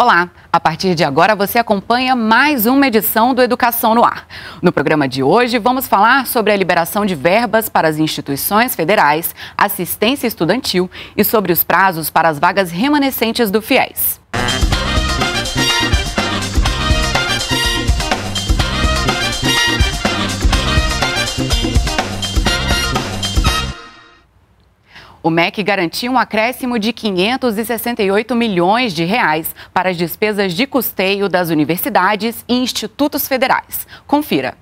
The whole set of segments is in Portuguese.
Olá! A partir de agora você acompanha mais uma edição do Educação no Ar. No programa de hoje, vamos falar sobre a liberação de verbas para as instituições federais, assistência estudantil e sobre os prazos para as vagas remanescentes do FIES. O MEC garantiu um acréscimo de 568 milhões de reais para as despesas de custeio das universidades e institutos federais. Confira.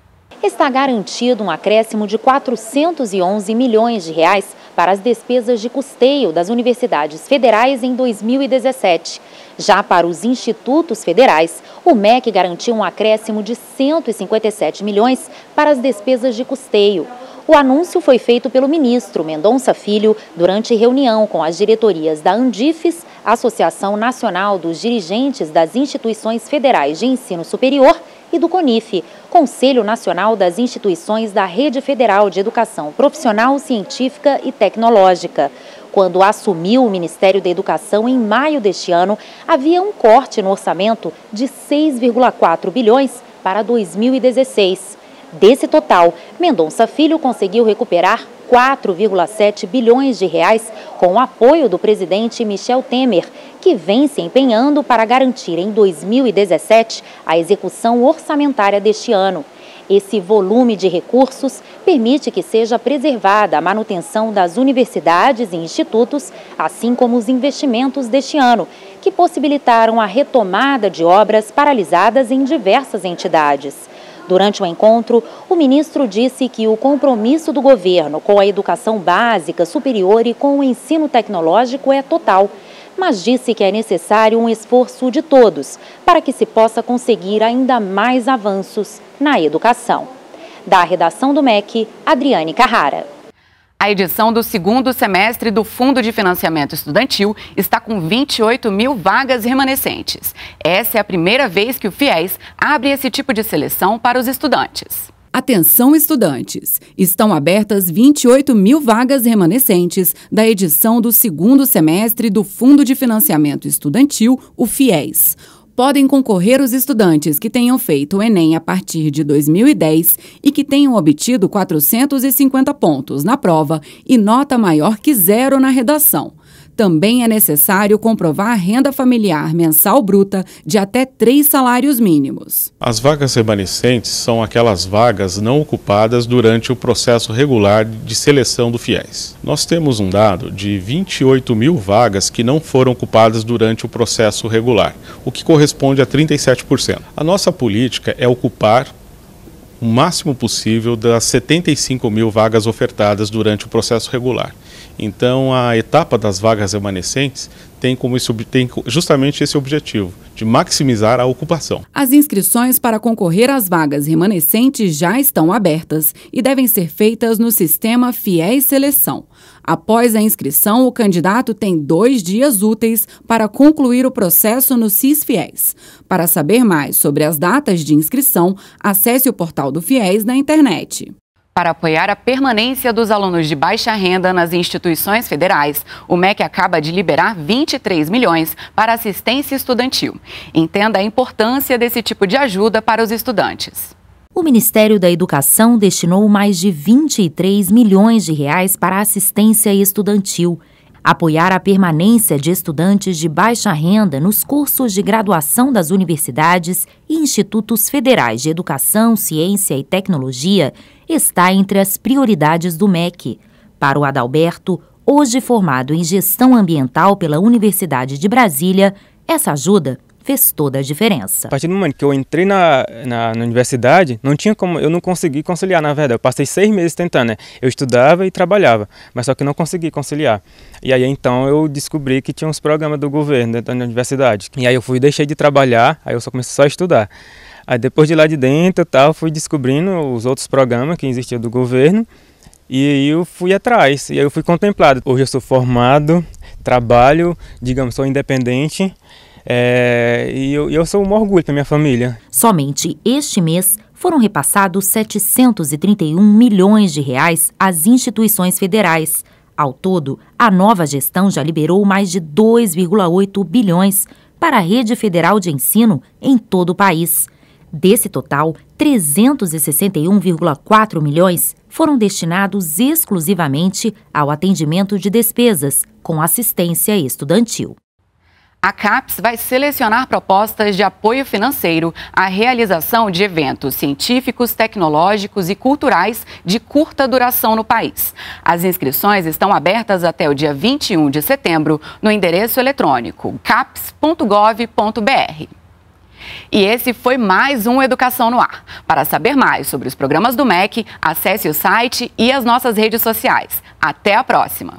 Está garantido um acréscimo de 411 milhões de reais para as despesas de custeio das universidades federais em 2017. Já para os institutos federais, o MEC garantiu um acréscimo de 157 milhões para as despesas de custeio. O anúncio foi feito pelo ministro Mendonça Filho durante reunião com as diretorias da Andifes, Associação Nacional dos Dirigentes das Instituições Federais de Ensino Superior, e do CONIF, Conselho Nacional das Instituições da Rede Federal de Educação Profissional, Científica e Tecnológica. Quando assumiu o Ministério da Educação em maio deste ano, havia um corte no orçamento de 6,4 bilhões para 2016. Desse total, Mendonça Filho conseguiu recuperar 4,7 bilhões de reais com o apoio do presidente Michel Temer, que vem se empenhando para garantir em 2017 a execução orçamentária deste ano. Esse volume de recursos permite que seja preservada a manutenção das universidades e institutos, assim como os investimentos deste ano, que possibilitaram a retomada de obras paralisadas em diversas entidades. Durante o encontro, o ministro disse que o compromisso do governo com a educação básica, superior e com o ensino tecnológico é total, mas disse que é necessário um esforço de todos para que se possa conseguir ainda mais avanços na educação. Da redação do MEC, Adriane Carrara. A edição do segundo semestre do Fundo de Financiamento Estudantil está com 28 mil vagas remanescentes. Essa é a primeira vez que o FIES abre esse tipo de seleção para os estudantes. Atenção, estudantes! Estão abertas 28 mil vagas remanescentes da edição do segundo semestre do Fundo de Financiamento Estudantil, o FIES podem concorrer os estudantes que tenham feito o Enem a partir de 2010 e que tenham obtido 450 pontos na prova e nota maior que zero na redação também é necessário comprovar renda familiar mensal bruta de até três salários mínimos. As vagas remanescentes são aquelas vagas não ocupadas durante o processo regular de seleção do FIES. Nós temos um dado de 28 mil vagas que não foram ocupadas durante o processo regular, o que corresponde a 37%. A nossa política é ocupar o máximo possível das 75 mil vagas ofertadas durante o processo regular. Então, a etapa das vagas remanescentes tem como esse, tem justamente esse objetivo de maximizar a ocupação. As inscrições para concorrer às vagas remanescentes já estão abertas e devem ser feitas no sistema FIES Seleção. Após a inscrição, o candidato tem dois dias úteis para concluir o processo no CIS-FIES. Para saber mais sobre as datas de inscrição, acesse o portal do FIES na internet. Para apoiar a permanência dos alunos de baixa renda nas instituições federais, o MEC acaba de liberar 23 milhões para assistência estudantil. Entenda a importância desse tipo de ajuda para os estudantes. O Ministério da Educação destinou mais de 23 milhões de reais para assistência estudantil apoiar a permanência de estudantes de baixa renda nos cursos de graduação das universidades e institutos federais de educação, ciência e tecnologia está entre as prioridades do MEC. Para o Adalberto, hoje formado em Gestão Ambiental pela Universidade de Brasília, essa ajuda fez toda a diferença. A partir do momento que eu entrei na, na, na, universidade, não tinha como, eu não consegui conciliar, na verdade. Eu passei seis meses tentando, né? Eu estudava e trabalhava, mas só que não consegui conciliar. E aí então eu descobri que tinha uns programas do governo dentro da universidade. E aí eu fui, deixei de trabalhar, aí eu só comecei só a estudar. Aí depois de lá de dentro, tal, fui descobrindo os outros programas que existiam do governo e eu fui atrás, e aí eu fui contemplado. Hoje eu sou formado, trabalho, digamos, sou independente. É, e eu, eu sou um orgulho para minha família. Somente este mês foram repassados 731 milhões de reais às instituições federais. Ao todo, a nova gestão já liberou mais de 2,8 bilhões para a rede federal de ensino em todo o país. Desse total, 361,4 milhões foram destinados exclusivamente ao atendimento de despesas com assistência estudantil. A CAPES vai selecionar propostas de apoio financeiro à realização de eventos científicos, tecnológicos e culturais de curta duração no país. As inscrições estão abertas até o dia 21 de setembro no endereço eletrônico caps.gov.br. E esse foi mais um Educação no Ar. Para saber mais sobre os programas do MEC, acesse o site e as nossas redes sociais. Até a próxima!